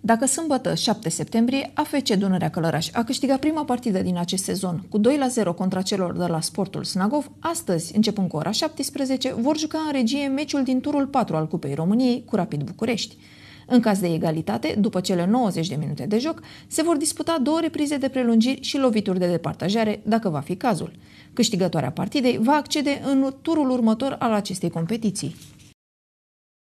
Dacă sâmbătă, 7 septembrie, AFC Dunărea Călăraș a câștigat prima partidă din acest sezon cu 2 0 contra celor de la Sportul Snagov, astăzi, începând cu ora 17, vor juca în regie meciul din turul 4 al Cupei României cu Rapid București. În caz de egalitate, după cele 90 de minute de joc, se vor disputa două reprize de prelungiri și lovituri de departajare, dacă va fi cazul. Câștigătoarea partidei va accede în turul următor al acestei competiții.